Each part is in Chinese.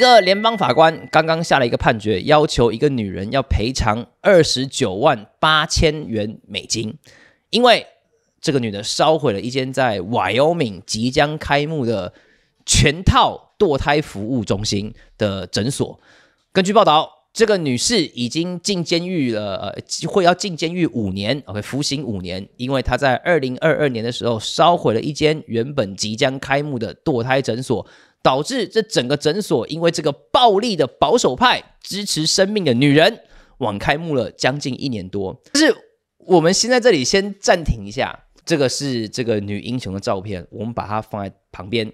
一个联邦法官刚刚下了一个判决，要求一个女人要赔偿二十九万八千元美金，因为这个女的烧毁了一间在 Wyoming 即将开幕的全套堕胎服务中心的诊所。根据报道，这个女士已经进监狱了，会要进监狱五年，OK，服刑五年，因为她在二零二二年的时候烧毁了一间原本即将开幕的堕胎诊所。导致这整个诊所因为这个暴力的保守派支持生命的女人，晚开幕了将近一年多。就是我们先在这里先暂停一下，这个是这个女英雄的照片，我们把它放在旁边。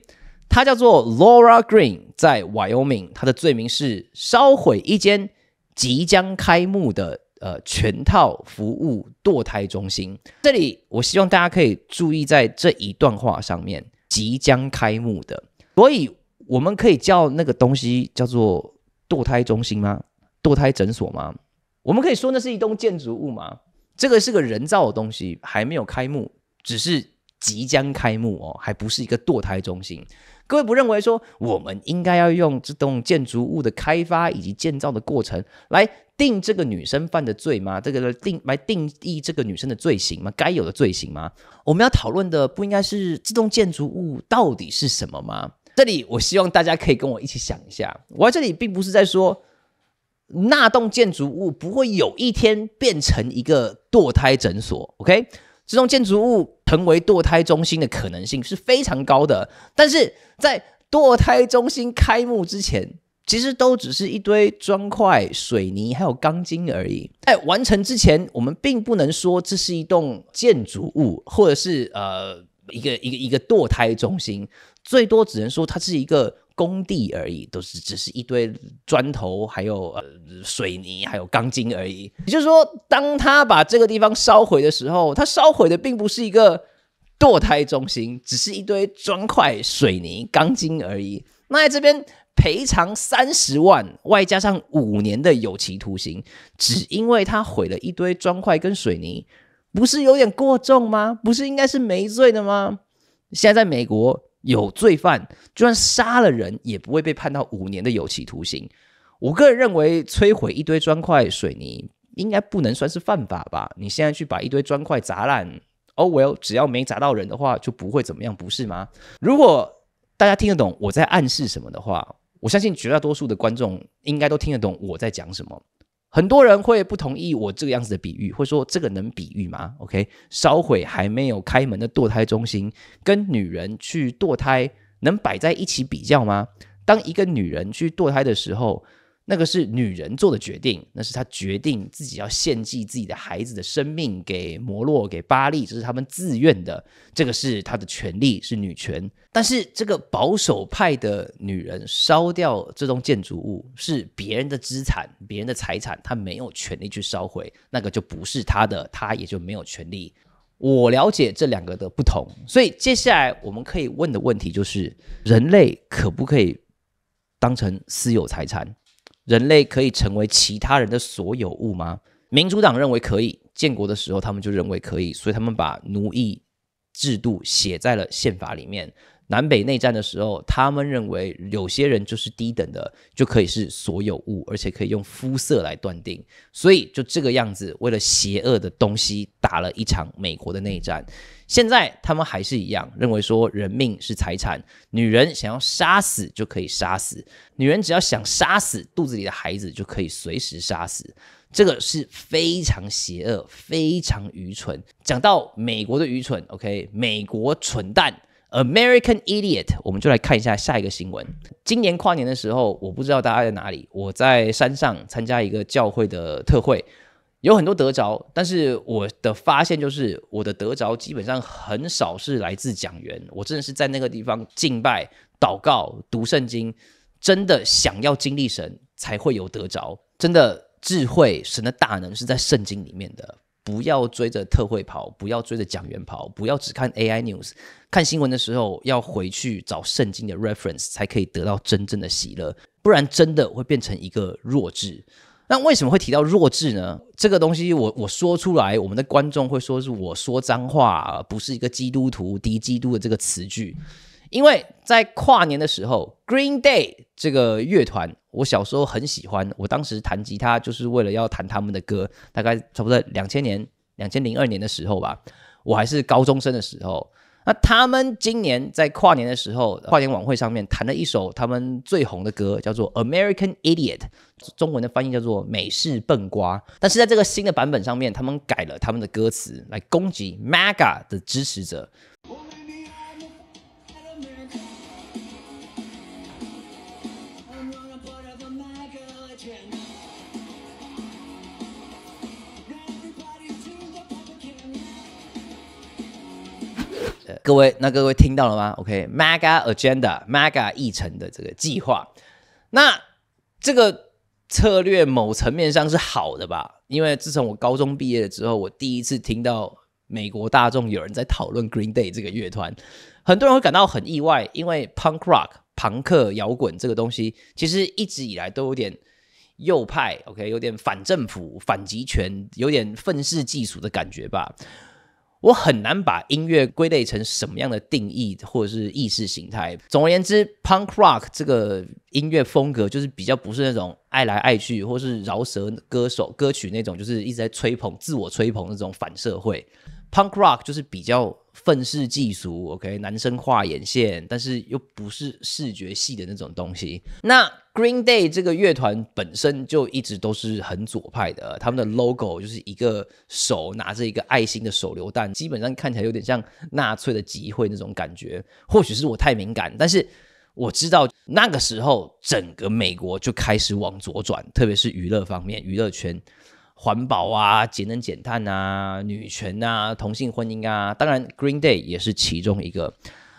她叫做 Laura Green，在 Wyoming，她的罪名是烧毁一间即将开幕的呃全套服务堕胎中心。这里我希望大家可以注意在这一段话上面“即将开幕”的，所以。我们可以叫那个东西叫做堕胎中心吗？堕胎诊所吗？我们可以说那是一栋建筑物吗？这个是个人造的东西，还没有开幕，只是即将开幕哦，还不是一个堕胎中心。各位不认为说我们应该要用这栋建筑物的开发以及建造的过程来定这个女生犯的罪吗？这个定来定义这个女生的罪行吗？该有的罪行吗？我们要讨论的不应该是这栋建筑物到底是什么吗？这里，我希望大家可以跟我一起想一下。我在这里并不是在说那栋建筑物不会有一天变成一个堕胎诊所，OK？这栋建筑物成为堕胎中心的可能性是非常高的。但是在堕胎中心开幕之前，其实都只是一堆砖块、水泥还有钢筋而已。在完成之前，我们并不能说这是一栋建筑物，或者是呃。一个一个一个堕胎中心，最多只能说它是一个工地而已，都是只是一堆砖头、还有水泥、还有钢筋而已。也就是说，当他把这个地方烧毁的时候，他烧毁的并不是一个堕胎中心，只是一堆砖块、水泥、钢筋而已。那在这边赔偿三十万，外加上五年的有期徒刑，只因为他毁了一堆砖块跟水泥。不是有点过重吗？不是应该是没罪的吗？现在在美国有罪犯，就算杀了人也不会被判到五年的有期徒刑。我个人认为，摧毁一堆砖块水泥应该不能算是犯法吧？你现在去把一堆砖块砸烂，哦，well，只要没砸到人的话就不会怎么样，不是吗？如果大家听得懂我在暗示什么的话，我相信绝大多数的观众应该都听得懂我在讲什么。很多人会不同意我这个样子的比喻，会说这个能比喻吗？OK，烧毁还没有开门的堕胎中心，跟女人去堕胎能摆在一起比较吗？当一个女人去堕胎的时候。那个是女人做的决定，那是她决定自己要献祭自己的孩子的生命给摩洛给巴利，这是他们自愿的，这个是她的权利，是女权。但是这个保守派的女人烧掉这栋建筑物是别人的资产，别人的财产，她没有权利去烧毁，那个就不是她的，她也就没有权利。我了解这两个的不同，所以接下来我们可以问的问题就是：人类可不可以当成私有财产？人类可以成为其他人的所有物吗？民主党认为可以，建国的时候他们就认为可以，所以他们把奴役制度写在了宪法里面。南北内战的时候，他们认为有些人就是低等的，就可以是所有物，而且可以用肤色来断定。所以就这个样子，为了邪恶的东西打了一场美国的内战。现在他们还是一样，认为说人命是财产，女人想要杀死就可以杀死，女人只要想杀死肚子里的孩子就可以随时杀死。这个是非常邪恶、非常愚蠢。讲到美国的愚蠢，OK，美国蠢蛋。American Idiot，我们就来看一下下一个新闻。今年跨年的时候，我不知道大家在哪里。我在山上参加一个教会的特会，有很多得着，但是我的发现就是，我的得着基本上很少是来自讲员。我真的是在那个地方敬拜、祷告、读圣经，真的想要经历神，才会有得着。真的智慧，神的大能是在圣经里面的。不要追着特惠跑，不要追着讲员跑，不要只看 AI news。看新闻的时候，要回去找圣经的 reference，才可以得到真正的喜乐。不然真的会变成一个弱智。那为什么会提到弱智呢？这个东西我我说出来，我们的观众会说是我说脏话，不是一个基督徒敌基督的这个词句。因为在跨年的时候，Green Day 这个乐团，我小时候很喜欢。我当时弹吉他就是为了要弹他们的歌。大概差不多两千年、两千零二年的时候吧，我还是高中生的时候。那他们今年在跨年的时候，跨年晚会上面弹了一首他们最红的歌，叫做《American Idiot》，中文的翻译叫做《美式笨瓜》。但是在这个新的版本上面，他们改了他们的歌词，来攻击 Maga 的支持者。各位，那各位听到了吗？OK，Mega Agenda Mega 议程的这个计划，那这个策略某层面上是好的吧？因为自从我高中毕业了之后，我第一次听到美国大众有人在讨论 Green Day 这个乐团，很多人会感到很意外，因为 Punk Rock 朋克摇滚这个东西，其实一直以来都有点右派，OK，有点反政府、反集权，有点愤世嫉俗的感觉吧。我很难把音乐归类成什么样的定义，或者是意识形态。总而言之，punk rock 这个音乐风格就是比较不是那种爱来爱去，或是饶舌歌手歌曲那种，就是一直在吹捧、自我吹捧那种反社会。Punk Rock 就是比较愤世嫉俗，OK，男生画眼线，但是又不是视觉系的那种东西。那 Green Day 这个乐团本身就一直都是很左派的，他们的 Logo 就是一个手拿着一个爱心的手榴弹，基本上看起来有点像纳粹的集会那种感觉。或许是我太敏感，但是我知道那个时候整个美国就开始往左转，特别是娱乐方面，娱乐圈。环保啊、节能减碳啊、女权啊、同性婚姻啊，当然 Green Day 也是其中一个。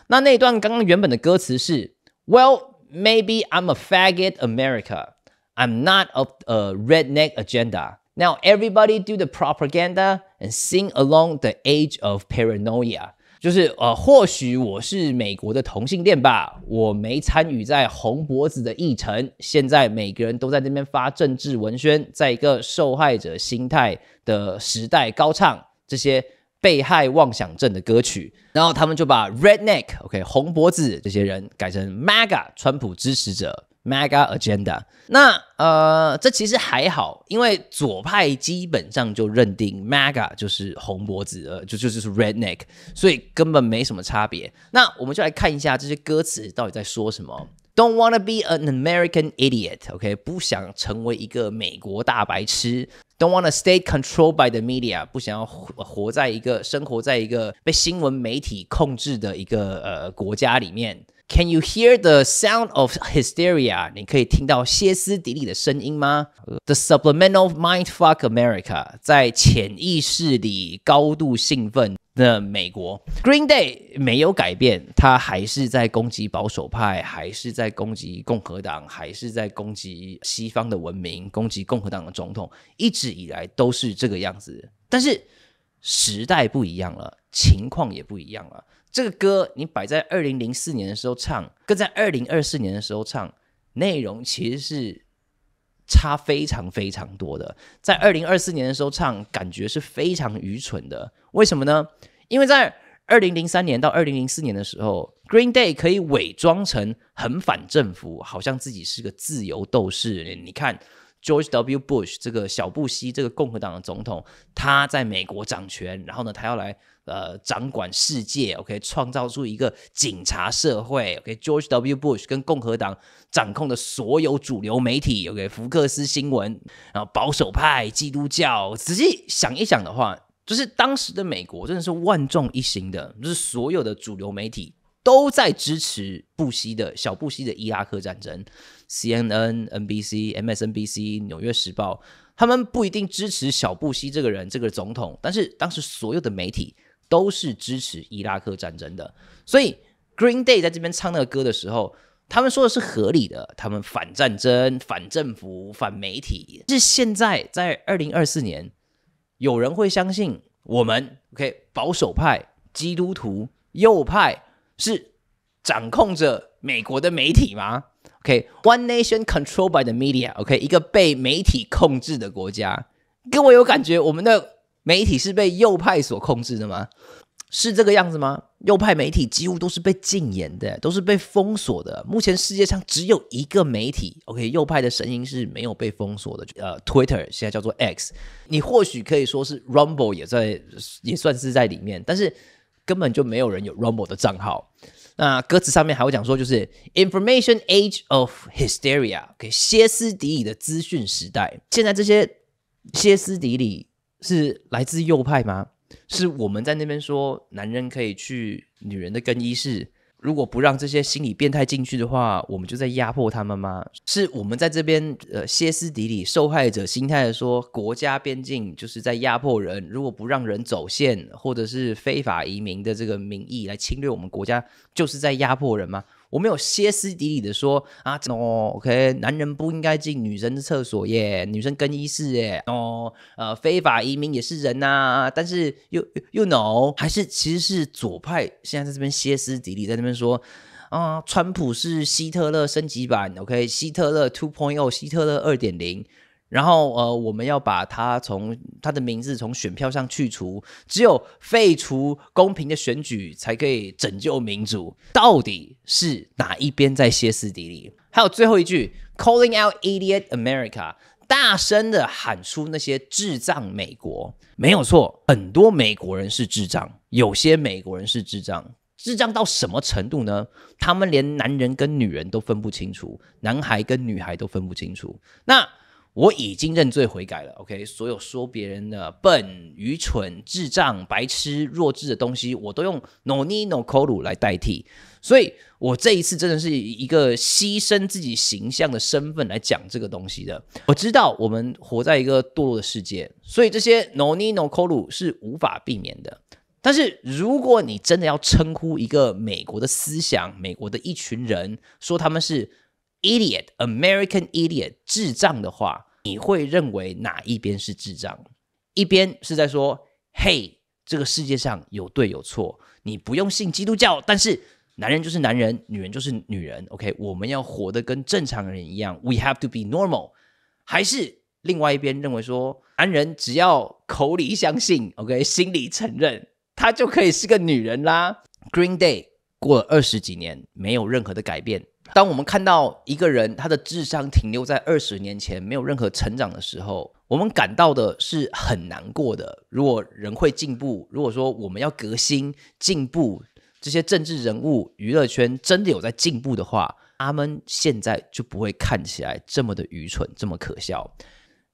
那那一段刚刚原本的歌词是：Well, maybe I'm a faggot America. I'm not of a redneck agenda. Now everybody do the propaganda and sing along the age of paranoia. 就是呃，或许我是美国的同性恋吧，我没参与在红脖子的议程。现在每个人都在那边发政治文宣，在一个受害者心态的时代高唱这些被害妄想症的歌曲，然后他们就把 redneck OK 红脖子这些人改成 MAGA 川普支持者。Mega agenda，那呃，这其实还好，因为左派基本上就认定 Mega 就是红脖子，呃，就就就是 Redneck，所以根本没什么差别。那我们就来看一下这些歌词到底在说什么。Don't wanna be an American idiot，OK，不想成为一个美国大白痴。Don't wanna stay controlled by the media，不想要活活在一个生活在一个被新闻媒体控制的一个呃国家里面。Can you hear the sound of hysteria？你可以听到歇斯底里的声音吗？The supplemental mindfuck America，在潜意识里高度兴奋的美国，Green Day 没有改变，他还是在攻击保守派，还是在攻击共和党，还是在攻击西方的文明，攻击共和党的总统，一直以来都是这个样子。但是时代不一样了，情况也不一样了。这个歌你摆在二零零四年的时候唱，跟在二零二四年的时候唱，内容其实是差非常非常多的。在二零二四年的时候唱，感觉是非常愚蠢的。为什么呢？因为在二零零三年到二零零四年的时候，Green Day 可以伪装成很反政府，好像自己是个自由斗士。你看 George W. Bush 这个小布希这个共和党的总统，他在美国掌权，然后呢，他要来。呃，掌管世界，OK，创造出一个警察社会，OK，George W. Bush 跟共和党掌控的所有主流媒体，OK，福克斯新闻，然后保守派、基督教，仔细想一想的话，就是当时的美国真的是万众一心的，就是所有的主流媒体都在支持布希的小布希的伊拉克战争，CNN、NBC、MSNBC、纽约时报，他们不一定支持小布希这个人这个总统，但是当时所有的媒体。都是支持伊拉克战争的，所以 Green Day 在这边唱那个歌的时候，他们说的是合理的。他们反战争、反政府、反媒体。是现在在二零二四年，有人会相信我们？OK，保守派、基督徒、右派是掌控着美国的媒体吗？OK，One Nation Controlled by the Media，OK，一个被媒体控制的国家，跟我有感觉，我们的。媒体是被右派所控制的吗？是这个样子吗？右派媒体几乎都是被禁言的，都是被封锁的。目前世界上只有一个媒体，OK，右派的声音是没有被封锁的，呃，Twitter 现在叫做 X。你或许可以说是 Rumble 也在，也算是在里面，但是根本就没有人有 Rumble 的账号。那歌词上面还会讲说，就是 Information Age of Hysteria，给歇斯底里的资讯时代。现在这些歇斯底里。是来自右派吗？是我们在那边说男人可以去女人的更衣室，如果不让这些心理变态进去的话，我们就在压迫他们吗？是我们在这边呃歇斯底里、受害者心态的说国家边境就是在压迫人，如果不让人走线或者是非法移民的这个名义来侵略我们国家，就是在压迫人吗？我没有歇斯底里的说啊，no，OK，男人不应该进女生的厕所耶，女生更衣室耶，no，呃，非法移民也是人呐，但是又又 no，还是其实是左派现在在这边歇斯底里在那边说啊，川普是希特勒升级版，OK，希特勒 two point zero，希特勒二点零。然后呃，我们要把他从他的名字从选票上去除，只有废除公平的选举，才可以拯救民主。到底是哪一边在歇斯底里？还有最后一句，Calling out idiot America，大声的喊出那些智障美国。没有错，很多美国人是智障，有些美国人是智障，智障到什么程度呢？他们连男人跟女人都分不清楚，男孩跟女孩都分不清楚。那我已经认罪悔改了，OK。所有说别人的笨、愚蠢、智障、白痴、弱智的东西，我都用 noni nokolu 来代替。所以，我这一次真的是以一个牺牲自己形象的身份来讲这个东西的。我知道我们活在一个堕落的世界，所以这些 noni nokolu 是无法避免的。但是，如果你真的要称呼一个美国的思想、美国的一群人，说他们是 idiot、American idiot、智障的话，你会认为哪一边是智障？一边是在说：“嘿，这个世界上有对有错，你不用信基督教，但是男人就是男人，女人就是女人。” OK，我们要活得跟正常人一样，We have to be normal。还是另外一边认为说，男人只要口里相信，OK，心里承认，他就可以是个女人啦。Green Day 过了二十几年，没有任何的改变。当我们看到一个人他的智商停留在二十年前没有任何成长的时候，我们感到的是很难过的。如果人会进步，如果说我们要革新、进步，这些政治人物、娱乐圈真的有在进步的话，他们现在就不会看起来这么的愚蠢、这么可笑。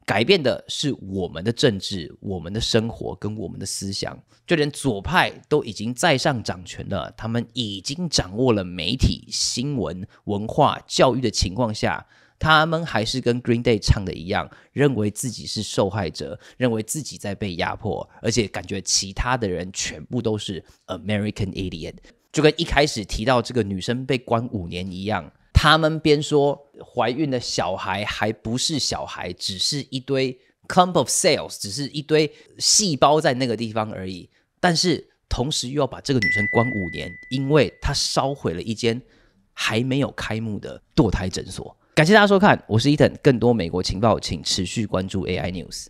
改变的是我们的政治、我们的生活跟我们的思想，就连左派都已经在上掌权了。他们已经掌握了媒体、新闻、文化、教育的情况下，他们还是跟 Green Day 唱的一样，认为自己是受害者，认为自己在被压迫，而且感觉其他的人全部都是 American idiot，就跟一开始提到这个女生被关五年一样。他们边说怀孕的小孩还不是小孩，只是一堆 clump of cells，只是一堆细胞在那个地方而已。但是同时又要把这个女生关五年，因为她烧毁了一间还没有开幕的堕胎诊所。感谢大家收看，我是伊藤，更多美国情报，请持续关注 AI News。